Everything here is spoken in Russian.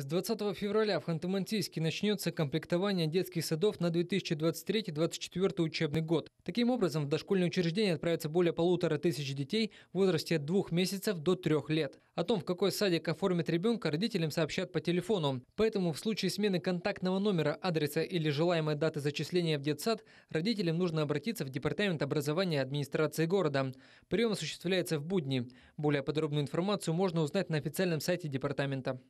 С 20 февраля в Ханты-Мансийске начнется комплектование детских садов на 2023-2024 учебный год. Таким образом, в дошкольные учреждения отправятся более полутора тысяч детей в возрасте от двух месяцев до трех лет. О том, в какой садик оформит ребенка, родителям сообщат по телефону. Поэтому в случае смены контактного номера, адреса или желаемой даты зачисления в детсад, родителям нужно обратиться в Департамент образования администрации города. Прием осуществляется в будни. Более подробную информацию можно узнать на официальном сайте департамента.